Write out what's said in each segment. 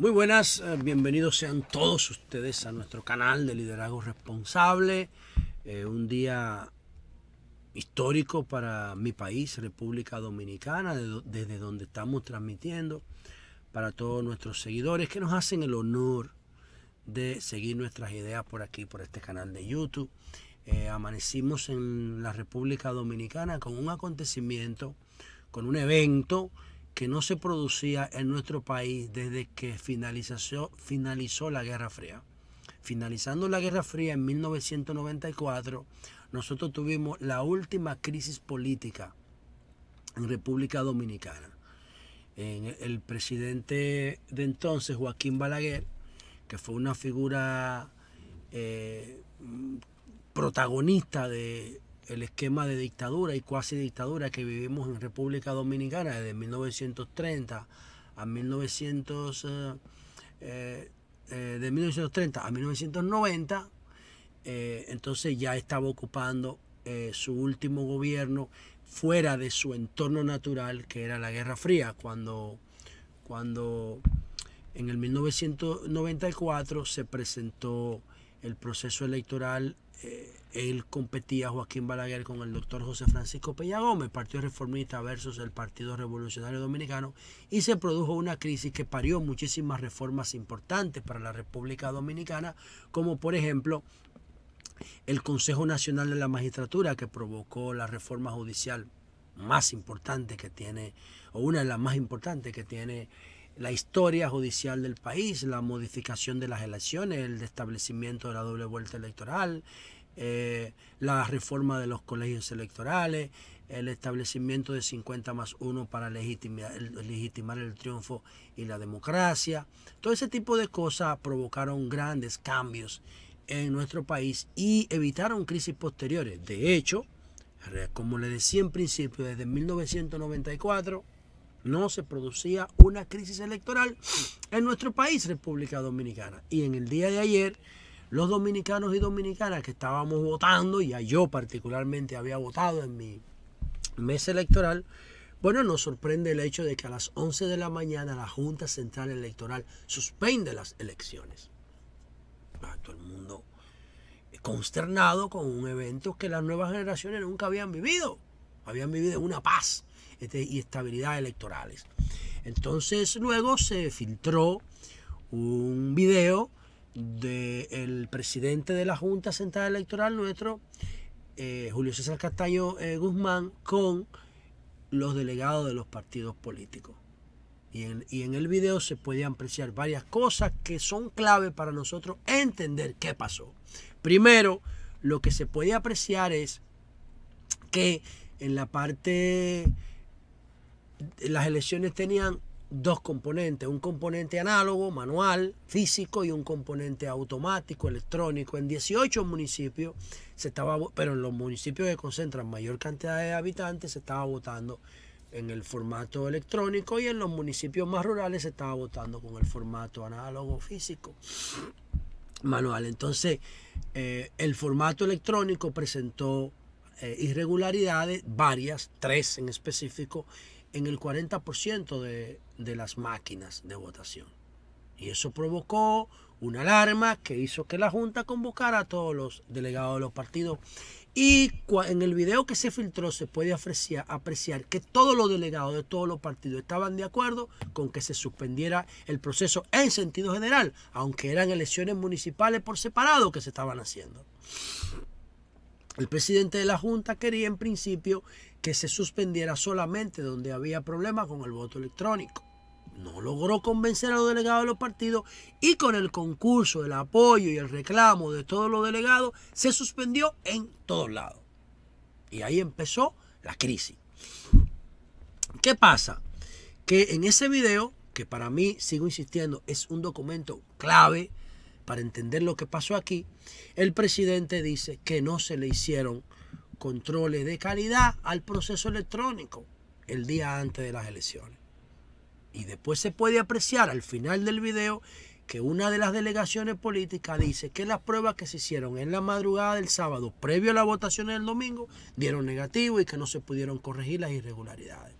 Muy buenas, eh, bienvenidos sean todos ustedes a nuestro canal de Liderazgo Responsable. Eh, un día histórico para mi país, República Dominicana, desde donde estamos transmitiendo, para todos nuestros seguidores que nos hacen el honor de seguir nuestras ideas por aquí, por este canal de YouTube. Eh, amanecimos en la República Dominicana con un acontecimiento, con un evento que no se producía en nuestro país desde que finalizó, finalizó la Guerra Fría. Finalizando la Guerra Fría en 1994, nosotros tuvimos la última crisis política en República Dominicana. En el presidente de entonces, Joaquín Balaguer, que fue una figura eh, protagonista de el esquema de dictadura y cuasi dictadura que vivimos en República Dominicana desde 1930 a 1900, eh, eh, eh, de 1930 a 1990, entonces ya estaba ocupando su último gobierno fuera de su entorno natural, que era la Guerra Fría, cuando, cuando en el 1994 se presentó el proceso electoral él competía Joaquín Balaguer con el doctor José Francisco Peña Gómez, Partido Reformista versus el Partido Revolucionario Dominicano, y se produjo una crisis que parió muchísimas reformas importantes para la República Dominicana, como por ejemplo el Consejo Nacional de la Magistratura, que provocó la reforma judicial más importante que tiene, o una de las más importantes que tiene la historia judicial del país, la modificación de las elecciones, el establecimiento de la doble vuelta electoral, eh, la reforma de los colegios electorales, el establecimiento de 50 más 1 para legitimar, legitimar el triunfo y la democracia. Todo ese tipo de cosas provocaron grandes cambios en nuestro país y evitaron crisis posteriores. De hecho, como le decía en principio, desde 1994 no se producía una crisis electoral en nuestro país, República Dominicana. Y en el día de ayer los dominicanos y dominicanas que estábamos votando, y yo particularmente había votado en mi mes electoral, bueno, nos sorprende el hecho de que a las 11 de la mañana la Junta Central Electoral suspende las elecciones. Ah, todo el mundo consternado con un evento que las nuevas generaciones nunca habían vivido. Habían vivido una paz este, y estabilidad electorales. Entonces luego se filtró un video del el presidente de la Junta Central Electoral nuestro, eh, Julio César Castaño eh, Guzmán, con los delegados de los partidos políticos. Y en, y en el video se podía apreciar varias cosas que son clave para nosotros entender qué pasó. Primero, lo que se puede apreciar es que en la parte, las elecciones tenían dos componentes, un componente análogo, manual, físico y un componente automático, electrónico. En 18 municipios se estaba, pero en los municipios que concentran mayor cantidad de habitantes se estaba votando en el formato electrónico y en los municipios más rurales se estaba votando con el formato análogo, físico, manual. Entonces, eh, el formato electrónico presentó eh, irregularidades, varias, tres en específico, en el 40% de, de las máquinas de votación. Y eso provocó una alarma que hizo que la Junta convocara a todos los delegados de los partidos. Y en el video que se filtró se puede apreciar, apreciar, que todos los delegados de todos los partidos estaban de acuerdo con que se suspendiera el proceso en sentido general, aunque eran elecciones municipales por separado que se estaban haciendo. El presidente de la Junta quería en principio que se suspendiera solamente donde había problemas con el voto electrónico. No logró convencer a los delegados de los partidos y con el concurso, el apoyo y el reclamo de todos los delegados se suspendió en todos lados. Y ahí empezó la crisis. ¿Qué pasa? Que en ese video, que para mí, sigo insistiendo, es un documento clave para entender lo que pasó aquí, el presidente dice que no se le hicieron controles de calidad al proceso electrónico el día antes de las elecciones. Y después se puede apreciar al final del video que una de las delegaciones políticas dice que las pruebas que se hicieron en la madrugada del sábado previo a la votación del domingo dieron negativo y que no se pudieron corregir las irregularidades.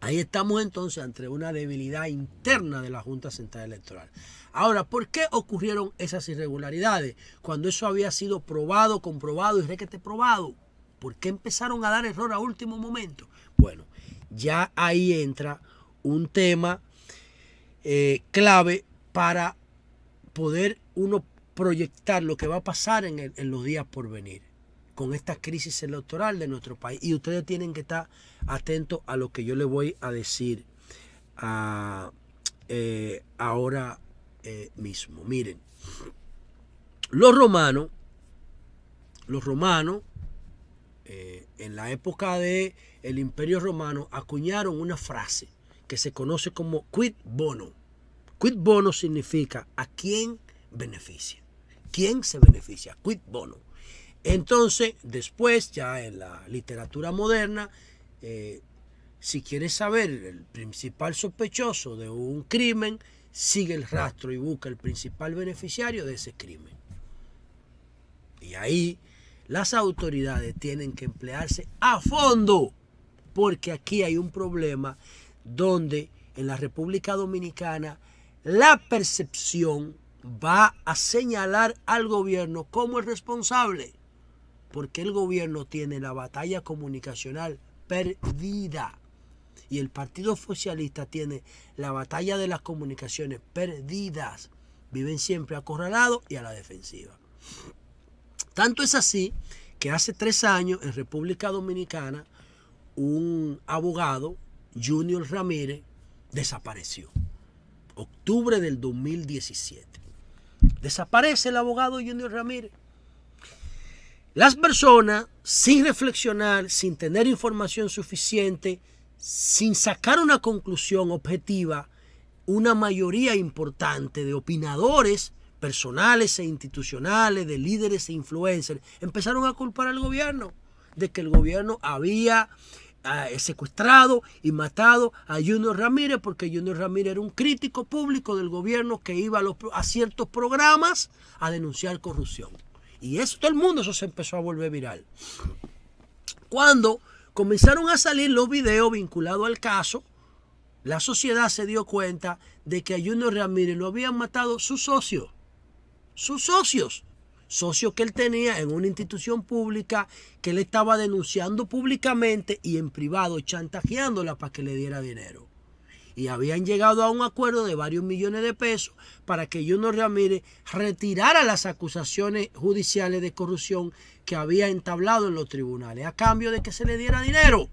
Ahí estamos entonces ante una debilidad interna de la Junta Central Electoral. Ahora, ¿por qué ocurrieron esas irregularidades cuando eso había sido probado, comprobado y requete probado? ¿Por qué empezaron a dar error a último momento? Bueno, ya ahí entra un tema eh, clave para poder uno proyectar lo que va a pasar en los días por venir con esta crisis electoral de nuestro país. Y ustedes tienen que estar atentos a lo que yo les voy a decir eh, ahora eh, mismo. Miren, los romanos, los romanos, eh, en la época del el Imperio Romano, acuñaron una frase que se conoce como quid bono. Quid bono significa a quién beneficia. ¿Quién se beneficia? Quid bono. Entonces, después, ya en la literatura moderna, eh, si quieres saber el principal sospechoso de un crimen, sigue el rastro y busca el principal beneficiario de ese crimen. Y ahí las autoridades tienen que emplearse a fondo, porque aquí hay un problema donde en la República Dominicana la percepción va a señalar al gobierno como el responsable porque el gobierno tiene la batalla comunicacional perdida y el Partido Socialista tiene la batalla de las comunicaciones perdidas. Viven siempre acorralados y a la defensiva. Tanto es así que hace tres años en República Dominicana un abogado, Junior Ramírez, desapareció. Octubre del 2017. Desaparece el abogado Junior Ramírez. Las personas, sin reflexionar, sin tener información suficiente, sin sacar una conclusión objetiva, una mayoría importante de opinadores personales e institucionales, de líderes e influencers, empezaron a culpar al gobierno de que el gobierno había ah, secuestrado y matado a Junior Ramírez, porque Junior Ramírez era un crítico público del gobierno que iba los, a ciertos programas a denunciar corrupción. Y eso, todo el mundo eso se empezó a volver viral. Cuando comenzaron a salir los videos vinculados al caso, la sociedad se dio cuenta de que a Junior Ramírez lo habían matado sus socios. Sus socios. Socios que él tenía en una institución pública que él estaba denunciando públicamente y en privado chantajeándola para que le diera dinero y habían llegado a un acuerdo de varios millones de pesos para que Juno Ramírez retirara las acusaciones judiciales de corrupción que había entablado en los tribunales a cambio de que se le diera dinero.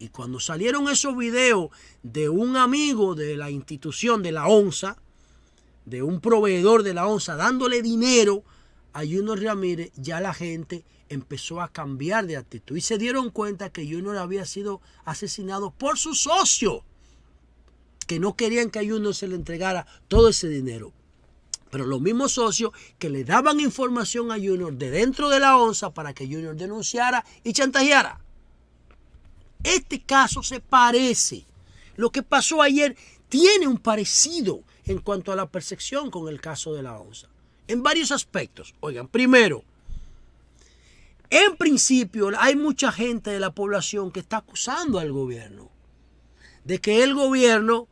Y cuando salieron esos videos de un amigo de la institución de la ONSA, de un proveedor de la ONSA dándole dinero a Juno Ramírez, ya la gente empezó a cambiar de actitud y se dieron cuenta que Junior había sido asesinado por su socio que no querían que a Junior se le entregara todo ese dinero. Pero los mismos socios que le daban información a Junior de dentro de la onza para que Junior denunciara y chantajeara. Este caso se parece. Lo que pasó ayer tiene un parecido en cuanto a la percepción con el caso de la onza. En varios aspectos. Oigan, primero, en principio hay mucha gente de la población que está acusando al gobierno de que el gobierno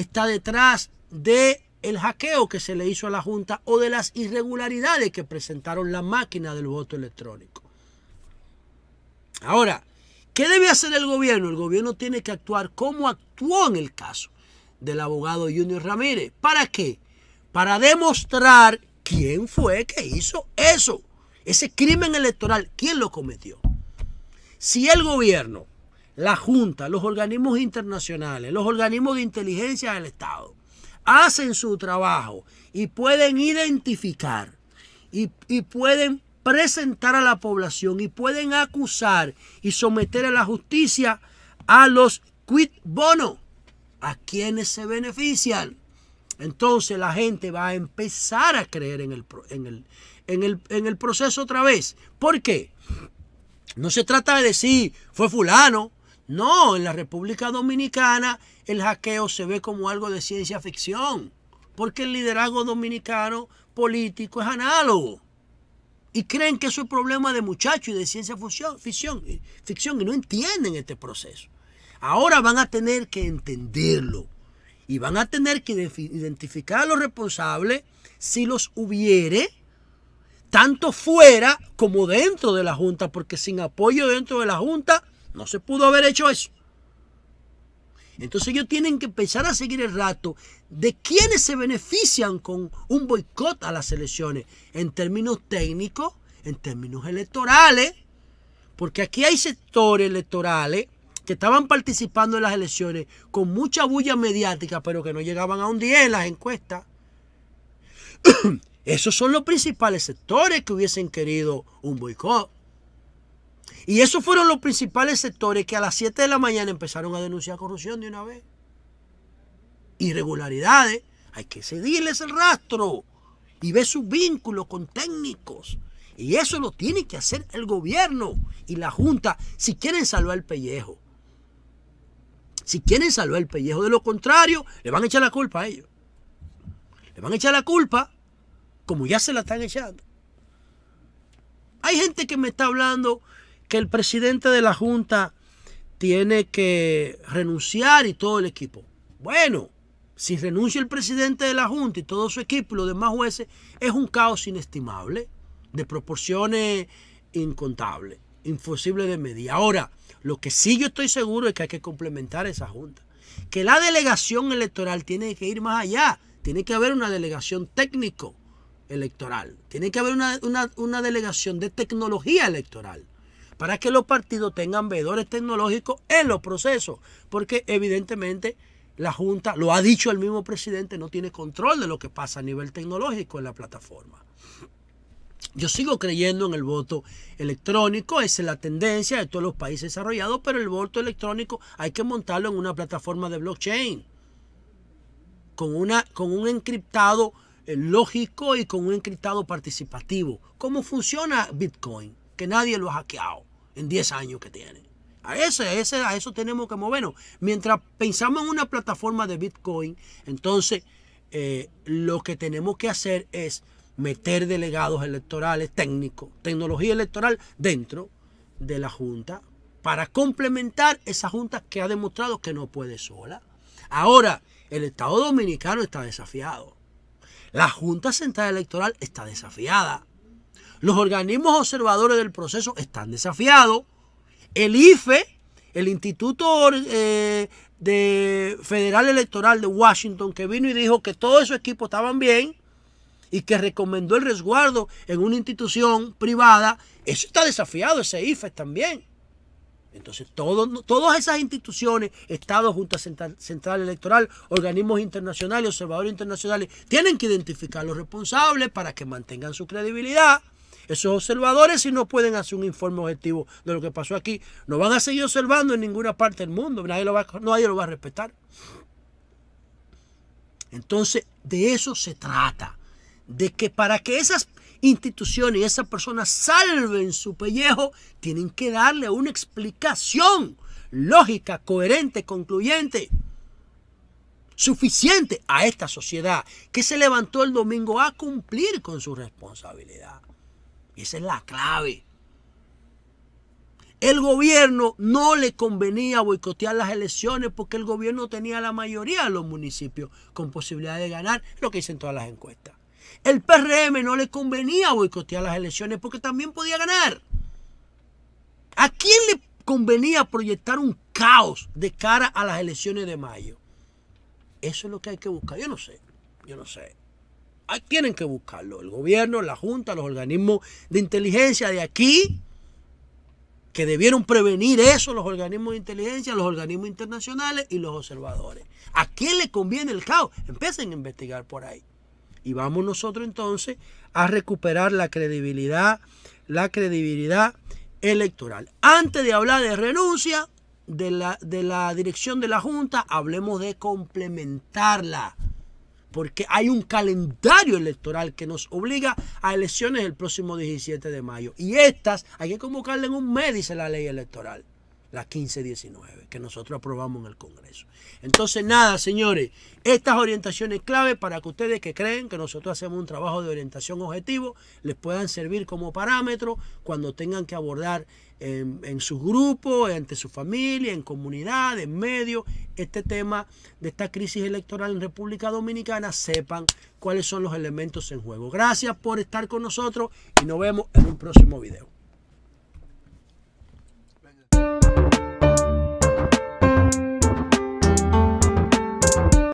está detrás de el hackeo que se le hizo a la Junta o de las irregularidades que presentaron la máquina del voto electrónico. Ahora, ¿qué debe hacer el gobierno? El gobierno tiene que actuar como actuó en el caso del abogado Junior Ramírez. ¿Para qué? Para demostrar quién fue que hizo eso. Ese crimen electoral, ¿quién lo cometió? Si el gobierno la Junta, los organismos internacionales, los organismos de inteligencia del Estado, hacen su trabajo y pueden identificar y, pueden presentar a la población y pueden acusar y someter a la justicia a los quit bono, a quienes se benefician. Entonces la gente va a empezar a creer en el, en el, en el proceso otra vez. ¿Por qué? No se trata de decir, fue fulano, no, en la República Dominicana el hackeo se ve como algo de ciencia ficción, porque el liderazgo dominicano político es análogo. Y creen que eso es problema de muchachos y de ciencia ficción, eh, ficción y no entienden este proceso. Ahora van a tener que entenderlo y van a tener que identificar a los responsables si los hubiere, tanto fuera como dentro de la Junta, porque sin apoyo dentro de la Junta no se pudo haber hecho eso. Entonces ellos tienen que empezar a seguir el rato de quienes se benefician con un boicot a las elecciones en términos técnicos, en términos electorales, porque aquí hay sectores electorales que estaban participando en las elecciones con mucha bulla mediática, pero que no llegaban a un 10 en las encuestas. Esos son los principales sectores que hubiesen querido un boicot. Y esos fueron los principales sectores que a las 7 de la mañana empezaron a denunciar corrupción de una vez. Irregularidades. Hay que seguirles el rastro y ver sus vínculos con técnicos. Y eso lo tiene que hacer el gobierno y la Junta si quieren salvar el pellejo. Si quieren salvar el pellejo. De lo contrario, le van a echar la culpa a ellos. Le van a echar la culpa como ya se la están echando. Hay gente que me está hablando que el presidente de la Junta tiene que renunciar y todo el equipo. Bueno, si renuncia el presidente de la Junta y todo su equipo y los demás jueces, es un caos inestimable, de proporciones incontables, imposible de medir. Ahora, lo que sí yo estoy seguro es que hay que complementar esa Junta. Que la delegación electoral tiene que ir más allá. Tiene que haber una delegación técnico electoral. Tiene que haber una, una delegación de tecnología electoral para que los partidos tengan veedores tecnológicos en los procesos, porque evidentemente la Junta, lo ha dicho el mismo presidente, no tiene control de lo que pasa a nivel tecnológico en la plataforma. Yo sigo creyendo en el voto electrónico, esa es la tendencia de todos los países desarrollados, pero el voto electrónico hay que montarlo en una plataforma de blockchain, con, una, con un encriptado eh, lógico y con un encriptado participativo. ¿Cómo funciona Bitcoin? Que nadie lo ha hackeado en 10 años que tiene. A, ese, a eso tenemos que movernos. Mientras pensamos en una plataforma de Bitcoin, entonces eh, lo que tenemos que hacer es meter delegados electorales, técnicos, tecnología electoral dentro de la Junta para complementar esa Junta que ha demostrado que no puede sola. Ahora, el Estado Dominicano está desafiado. La Junta Central Electoral está desafiada. Los organismos observadores del proceso están desafiados. El IFE, el Instituto eh, Federal Electoral de Washington, que vino y dijo que todos esos equipos estaban bien y que recomendó el resguardo en una institución privada, eso está desafiado, ese IFE también. Entonces, todas esas instituciones, Estado, Junta Central, Central, Electoral, organismos internacionales, observadores internacionales, tienen que identificar a los responsables para que mantengan su credibilidad esos observadores si no pueden hacer un informe objetivo de lo que pasó aquí. No van a seguir observando en ninguna parte del mundo. Nadie lo va, nadie lo va a respetar. Entonces, de eso se trata. De que para que esas instituciones y esas personas salven su pellejo, tienen que darle una explicación lógica, coherente, concluyente, suficiente a esta sociedad que se levantó el domingo a cumplir con su responsabilidad. Esa es la clave. El gobierno no le convenía boicotear las elecciones porque el gobierno tenía la mayoría de los municipios con posibilidad de ganar, lo que dicen todas las encuestas. El PRM no le convenía boicotear las elecciones porque también podía ganar. ¿A quién le convenía proyectar un caos de cara a las elecciones de mayo? Eso es lo que hay que buscar. Yo no sé, yo no sé. Ah, tienen que buscarlo. El gobierno, la Junta, los organismos de inteligencia de aquí, que debieron prevenir eso los organismos de inteligencia, los organismos internacionales y los observadores. ¿A quién le conviene el caos? Empiecen a investigar por ahí. Y vamos nosotros entonces a recuperar la credibilidad, la credibilidad electoral. Antes de hablar de renuncia de la, de la dirección de la Junta, hablemos de complementarla porque hay un calendario electoral que nos obliga a elecciones el próximo 17 de mayo. Y estas hay que convocarlas en un mes, dice la ley electoral la 1519, que nosotros aprobamos en el Congreso. Entonces, nada, señores, estas orientaciones clave para que ustedes que creen que nosotros hacemos un trabajo de orientación objetivo, les puedan servir como parámetro cuando tengan que abordar en, su grupo, ante su familia, en comunidad, en medio, este tema de esta crisis electoral en República Dominicana, sepan cuáles son los elementos en juego. Gracias por estar con nosotros y nos vemos en un próximo video.